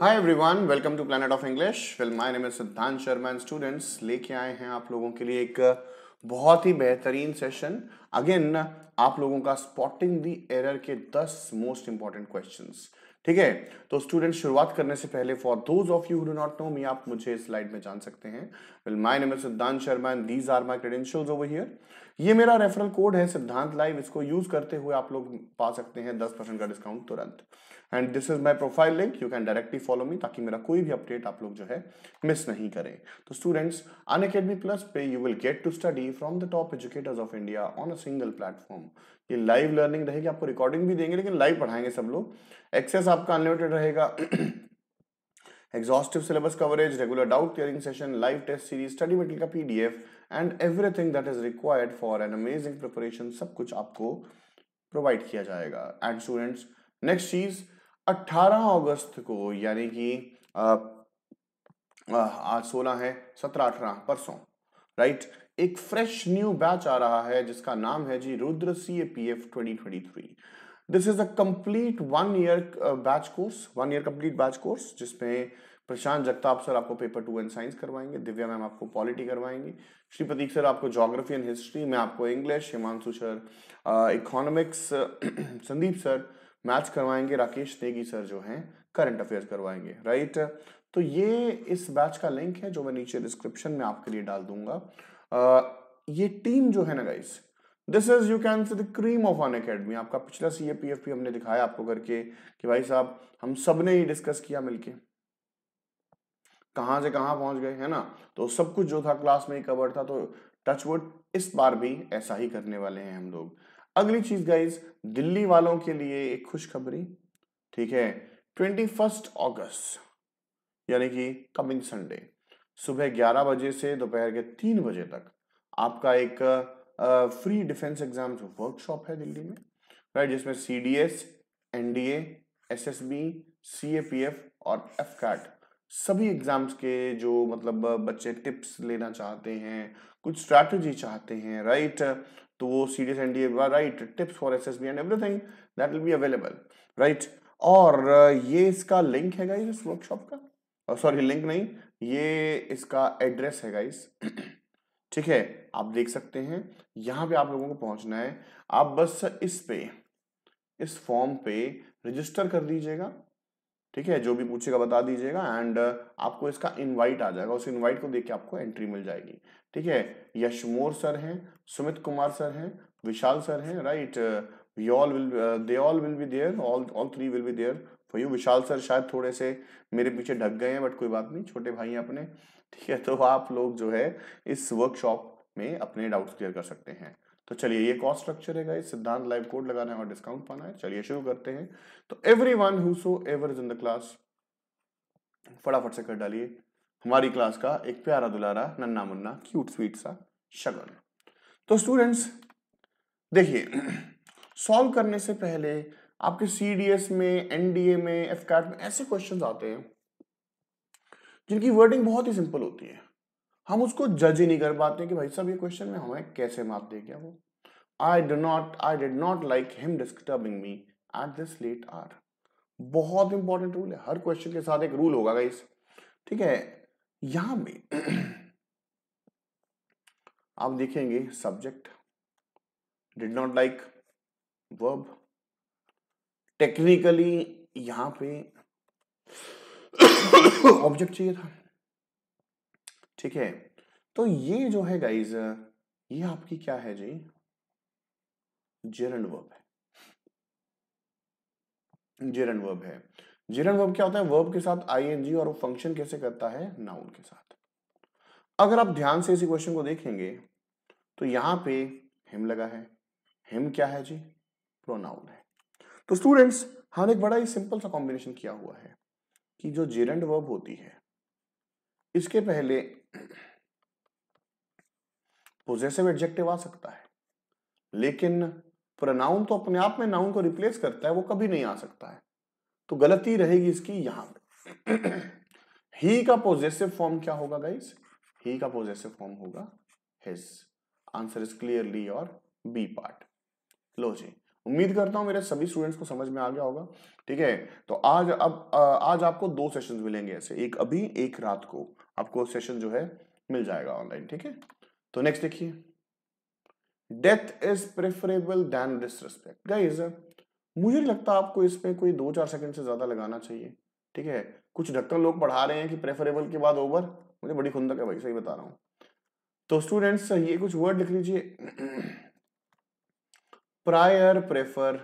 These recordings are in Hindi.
Hi everyone welcome to planet of English film my name is Siddhant Sharma and students लेके आए हैं आप लोगों के लिए एक बहुत ही बेहतरीन सेशन अगेन आप लोगों का स्पॉटिंग द एरर के 10 मोस्ट इंपॉर्टेंट क्वेश्चंस ठीक है तो स्टूडेंट शुरुआत करने से पहले for those of you do not know me आप मुझे इस स्लाइड में जान सकते हैं will my name is Siddhant Sharma and these are my credentials over here ये मेरा रेफरल कोड है सिद्धांत लाइव इसको यूज करते हुए आप लोग पा सकते हैं दस परसेंट का डिस्काउंट तुरंत and this is my profile link you can directly follow me ताकि मेरा कोई भी अपडेट आप लोग जो है मिस नहीं करें तो स्टूडेंट्स अन प्लस पे you will get to study from the top educators of India on a single platform कि लाइव लर्निंग रहेगी आपको रिकॉर्डिंग भी देंगे लेकिन लाइव पढ़ाएंगे सब लोग एक्सेस आपका अनलिमिटेड रहेगा exhaustive syllabus coverage regular doubt clearing session live test series study material का PDF and everything that is required for an amazing preparation सब कुछ आपको प्रोवाइड किया जाएगा एंड स्टूडेंट्स नेक्स्ट चीज 18 अगस्त को यानी कि आज सोलह है सत्रह अठारह परसों राइट right? एक फ्रेश न्यू बैच आ रहा है जिसका नाम है जी Rudra C A P F twenty twenty three this is a complete one year batch course one year complete batch course जिसमें प्रशांत जगताप सर आपको पेपर टू एंड साइंस करवाएंगे दिव्या मैम आपको पॉलिटी करवाएंगे श्री प्रतीक सर आपको जोग्राफी एंड हिस्ट्री मैं आपको English Himanshu sir economics uh, Sandeep sir maths करवाएंगे राकेश नेगी सर जो हैं करंट अफेयर्स करवाएंगे राइट तो ये इस बैच का लिंक है जो मैं नीचे डिस्क्रिप्शन में आपके लिए डाल दूंगा ये टीम जो है ना guys this is you can say the cream of Unacademy आपका पिछला C A P F P हमने दिखाया आपको करके कि भाई साहब हम सब ने ही डिस्कस किया मिलके कहां से कहां पहुंच गए है ना तो सब कुछ जो था क्लास में ही कवर था तो टचवुड इस बार भी ऐसा ही करने वाले हैं हम लोग अगली चीज गाइज दिल्ली वालों के लिए एक खुशखबरी ठीक है ट्वेंटी फर्स्ट ऑगस्ट यानी कि कमिंग संडे सुबह 11 बजे से दोपहर के तीन बजे तक आपका एक फ्री डिफेंस एग्जाम वर्कशॉप है दिल्ली में राइट जिसमें C D S N D S S S B A P P F AFCAT सभी एग्जाम्स के जो मतलब बच्चे टिप्स लेना चाहते हैं कुछ स्ट्रैटेजी चाहते हैं राइट तो वो C D S N D A right tips for S S B and everything that will be available right और ये इसका लिंक है इस वर्कशॉप का सॉरी oh, लिंक नहीं ये इसका एड्रेस है गाइस ठीक है आप देख सकते हैं यहाँ पे आप लोगों को पहुंचना है आप बस इस पे इस फॉर्म पे रजिस्टर कर दीजिएगा ठीक है जो भी पूछेगा बता दीजिएगा एंड आपको इसका इनवाइट आ जाएगा उस इनवाइट को देख के आपको एंट्री मिल जाएगी ठीक है यशमोर सर हैं सुमित कुमार सर हैं विशाल सर हैं right we all will they all will be there all all three will be there for तो यू विशाल सर शायद थोड़े से मेरे पीछे ढक गए हैं बट कोई बात नहीं छोटे भाई हैं अपने ठीक है तो आप लोग जो है इस वर्कशॉप में अपने डाउट्स क्लियर कर सकते हैं तो चलिए ये कॉस्ट स्ट्रक्चर है गाइस सिद्धांत लाइव कोड लगाना है और डिस्काउंट पाना है चलिए शुरू करते हैं तो everyone whoever is in the class फटाफट से कर डालिए हमारी क्लास का एक प्यारा दुलारा नन्ना मुन्ना क्यूट स्वीट सा शगन तो स्टूडेंट्स देखिए सॉल्व करने से पहले आपके सीडीएस में एनडीए में एफ में ऐसे क्वेश्चन आते हैं जिनकी वर्डिंग बहुत ही सिंपल होती है हम उसको जज ही नहीं कर पाते कि भाई साहब ये क्वेश्चन में हमें कैसे माप दे गया वो I do not I did not like him disturbing me at this late hour बहुत इंपॉर्टेंट रूल है हर क्वेश्चन के साथ एक रूल होगा गाइस ठीक है यहां पे आप देखेंगे subject did not like verb technically यहां पे ऑब्जेक्ट चाहिए था ठीक है तो ये जो है गाइज ये आपकी क्या है जी जिरण वर्ब है जिरण वर्ब है जिरण वर्ब क्या होता है वर्ब के साथ आईएनजी और फंक्शन कैसे करता है नाउन के साथ अगर आप ध्यान से इसी क्वेश्चन को देखेंगे तो यहां पे हिम लगा है हिम क्या है जी प्रोनाउन है तो स्टूडेंट्स हमने हाँ, एक बड़ा ही सिंपल सा कॉम्बिनेशन किया हुआ है कि जो जेरेंड वर्ब होती है इसके पहले पोजेसिव एडजेक्टिव आ सकता है लेकिन प्रोनाउन तो अपने आप में नाउन को रिप्लेस करता है वो कभी नहीं आ सकता है तो गलती रहेगी इसकी यहां पर ही का पोजेसिव फॉर्म क्या होगा गाइस ही का पोजेसिव फॉर्म होगा his answer is clearly our B part लो जी उम्मीद करता हूँ मेरे सभी स्टूडेंट्स को समझ में आ गया होगा ठीक है तो आज अब आज आपको दो सेशंस मिलेंगे ऐसे एक अभी एक रात को आपको सेशन जो है मिल जाएगा ऑनलाइन ठीक है तो नेक्स्ट देखिए death is preferable than disrespect guys मुझे नहीं लगता आपको इसमें कोई दो चार सेकंड से ज्यादा लगाना चाहिए ठीक है कुछ ढक्कन लोग पढ़ा रहे हैं कि प्रेफरेबल के बाद ओवर मुझे बड़ी खुंदक है भाई सही बता रहा हूँ तो स्टूडेंट्स ये कुछ वर्ड लिख लीजिए प्रायर प्रेफर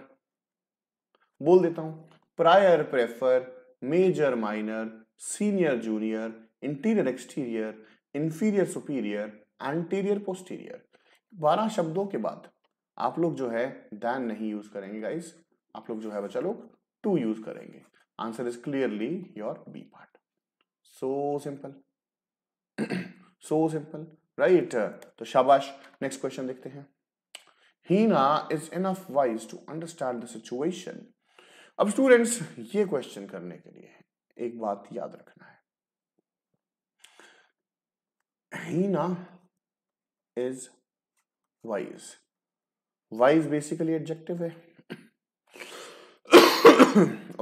बोल देता हूं prior prefer major minor senior junior interior exterior inferior superior anterior posterior बारह शब्दों के बाद आप लोग जो है दैन नहीं यूज करेंगे गाइस आप लोग जो है बच्चा लोग टू यूज करेंगे answer is clearly your B part so simple so simple right तो शाबाश नेक्स्ट क्वेश्चन देखते हैं Hina is enough wise to understand the situation. अब स्टूडेंट्स ये क्वेश्चन करने के लिए एक बात याद रखना है Hina is wise wise basically adjective है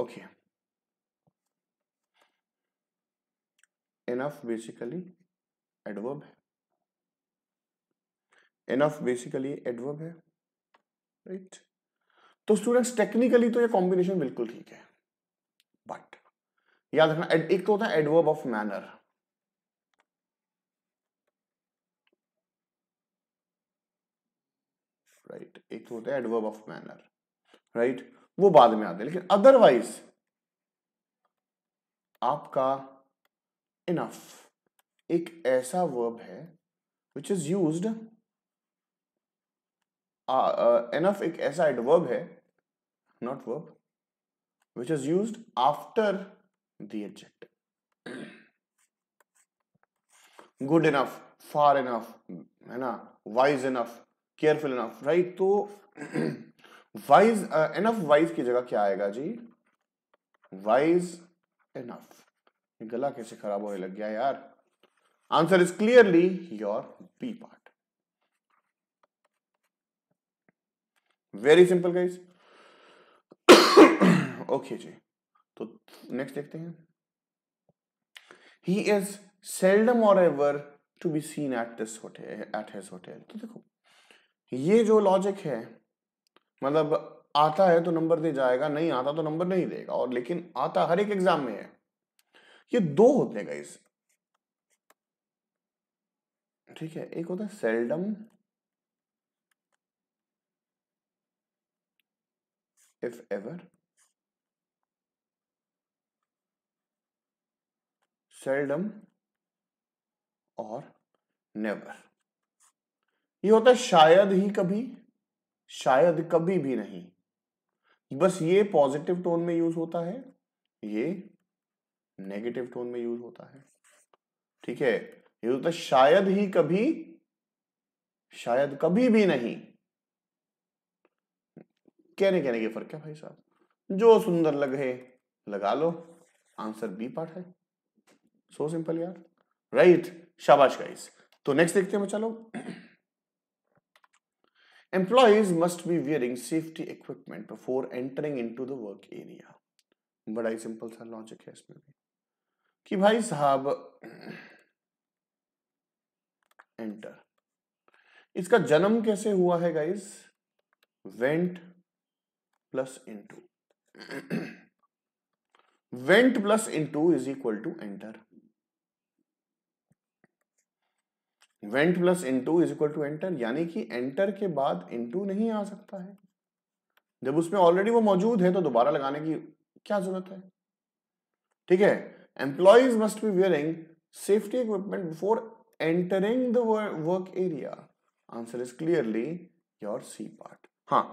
ओके इनफ बेसिकली एडवर्ब है इनफ बेसिकली एडवर्ब है राइट तो स्टूडेंट्स टेक्निकली तो ये कॉम्बिनेशन बिल्कुल ठीक है बट याद रखना एक तो होता है एडवर्ब ऑफ मैनर राइट एक तो होता है एडवर्ब ऑफ मैनर राइट वो बाद में आते हैं लेकिन अदरवाइज आपका इनफ एक ऐसा वर्ब है विच इज यूज्ड एनफ एक ऐसा एडवर्ब है not verb which is use after the good enough far enough है ना wise enough careful enough right तो वाइज एनफ वाइज की जगह क्या आएगा जी वाइज इनफ गला कैसे खराब होने लग गया यार answer is clearly your B part very simple guys okay जी तो नेक्स्ट देखते हैं he is seldom or ever to be seen at this hotel at his hotel तो देखो ये जो लॉजिक है मतलब आता है तो नंबर दे जाएगा नहीं आता तो नंबर नहीं देगा और लेकिन आता हर एक एग्जाम में है ये दो होते हैं गाइस ठीक है एक होता है सेल्डम if ever. Seldom और नेवर ये होता है शायद ही कभी शायद कभी भी नहीं बस ये पॉजिटिव टोन में यूज होता है ये नेगेटिव टोन में यूज होता है ठीक है ये होता है शायद ही कभी शायद कभी भी नहीं कहने कहने के फर्क है भाई साहब जो सुंदर लगे लगा लो आंसर बी पार्ट है सो सिंपल यार राइट शाबाश गाइस तो नेक्स्ट देखते हैं चलो employees must be wearing safety equipment before entering into the work area बड़ा ही सिंपल सा लॉजिक है इसमें भी कि भाई साहब एंटर इसका जन्म कैसे हुआ है guys went plus into went plus into is equal to enter plus plus into is equal to enter यानी कि एंटर के बाद into नहीं आ सकता है जब उसमें ऑलरेडी वो मौजूद है तो दोबारा लगाने की क्या जरूरत है ठीक है employees must be wearing safety equipment before entering the work area answer is clearly your C part हाँ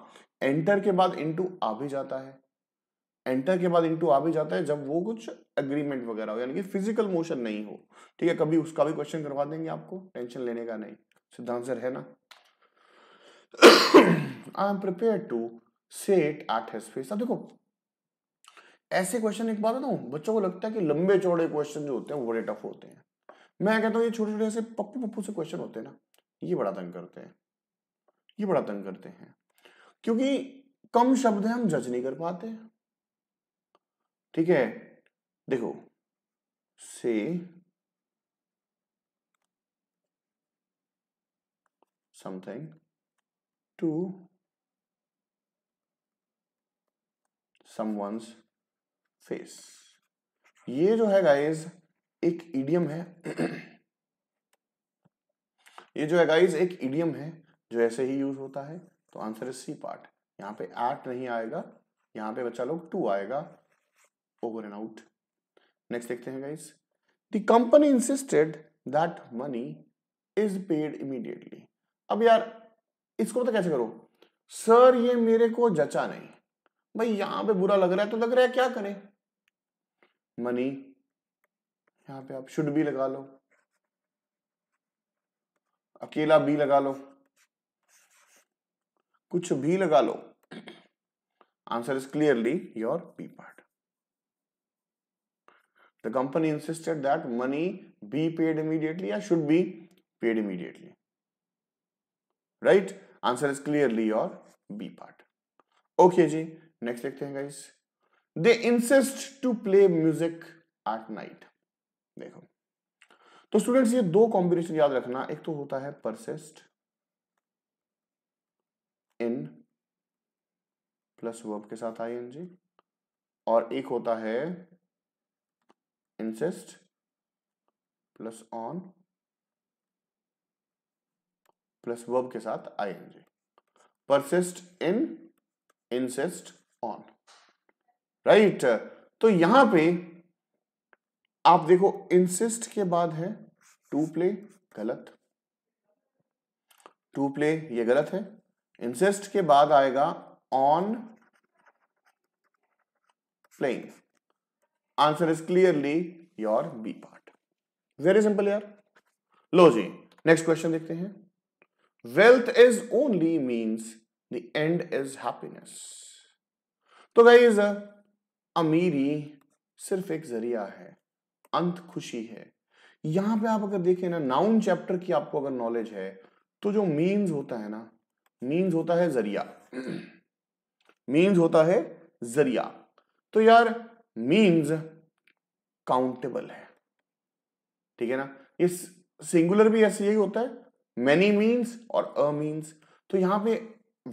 एंटर के बाद इनटू आ भी जाता है एंटर के बाद इनटू आ भी जाता है जब वो कुछ एग्रीमेंट वगैरह हो यानी कि फिजिकल मोशन नहीं हो ठीक है कभी उसका भी क्वेश्चन करवा देंगे आपको टेंशन लेने का नहीं सिद्धांत है ना I am prepare to set at his face देखो ऐसे क्वेश्चन एक बात बताऊं बच्चों को लगता है कि लंबे चौड़े क्वेश्चन जो होते हैं वो बड़े टफ होते हैं मैं कहता हूँ ये छोटे छोटे ऐसे पप्पू पप्पू से क्वेश्चन होते हैं ना ये बड़ा तंग करते हैं ये बड़ा तंग करते हैं क्योंकि कम शब्द है हम जज नहीं कर पाते ठीक है देखो से समथिंग टू समवंस फेस ये जो है गाइज एक ईडियम है ये जो है गाइज एक ईडियम है जो ऐसे ही यूज होता है तो आंसर इज सी पार्ट यहाँ पे एट नहीं आएगा यहाँ पे बच्चा लोग टू आएगा ओवर एंड आउट नेक्स्ट देखते हैं guys the company insisted that money is paid immediately अब यार इसको तो कैसे करो सर ये मेरे को जचा नहीं भाई यहां पे बुरा लग रहा है तो लग रहा है क्या करें मनी यहां पे आप शुड भी लगा लो अकेला बी लगा लो कुछ भी लगा लो answer is clearly your B part the company insisted that money be paid immediately या should be paid immediately right answer is clearly your B part okay जी नेक्स्ट देखते हैं guys they insist to play music at night देखो तो स्टूडेंट्स ये दो कॉम्बिनेशन याद रखना एक तो होता है परसिस्ट इन प्लस वर्ब के साथ आई एनजी और एक होता है insist plus on plus verb के साथ I N G persist in insist on right तो यहां पे आप देखो इंसिस्ट के बाद है टू प्ले गलत टू प्ले ये गलत है इंसेस्ट के बाद आएगा on playing answer is clearly your B part very simple यार लो जी नेक्स्ट क्वेश्चन देखते हैं wealth is only means the end is happiness तो गाइज अमीरी सिर्फ एक जरिया है अंत खुशी है यहां पे आप अगर देखें ना नाउन चैप्टर की आपको अगर नॉलेज है तो जो मीन्स होता है ना मीन्स होता है जरिया मीन्स होता है जरिया तो यार मीन्स काउंटेबल है ठीक है ना इस सिंगुलर भी ऐसे यही होता है मैनी मीन्स और अ मीन्स तो यहां पे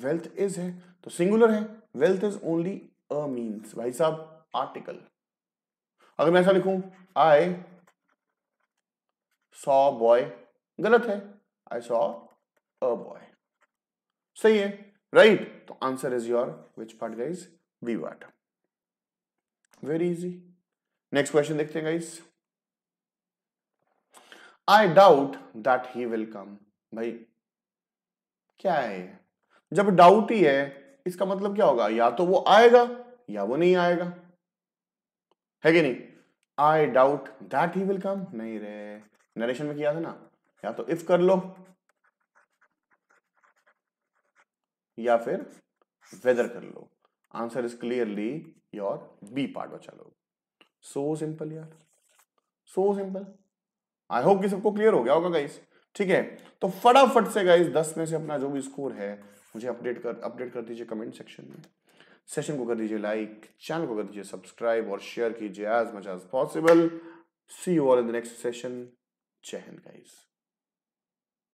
वेल्थ इज है तो सिंगुलर है wealth is only a means भाई साहब आर्टिकल अगर मैं ऐसा लिखूं आई सॉ बॉय गलत है आई सॉ अ बॉय सही है राइट तो answer is your which part guys B what very easy next question देखते हैं guys I doubt that he will come भाई क्या है जब डाउट ही है इसका मतलब क्या होगा या तो वो आएगा या वो नहीं आएगा है कि नहीं I doubt that he will come नहीं रे नरेशन में किया था ना या तो इफ कर लो या फिर वेदर कर लो answer is clearly your B part बचा लो सो सिंपल यार सो सिंपल आई होप कि सबको क्लियर हो गया होगा गाइस ठीक है तो फटाफट से गाइस दस में से अपना जो भी स्कोर है मुझे अपडेट कर अपडेट कर दीजिए कमेंट सेक्शन में सेशन को कर दीजिए लाइक चैनल को कर दीजिए सब्सक्राइब और शेयर कीजिए as much as possible see you all in the next session चैन गाइज गाइस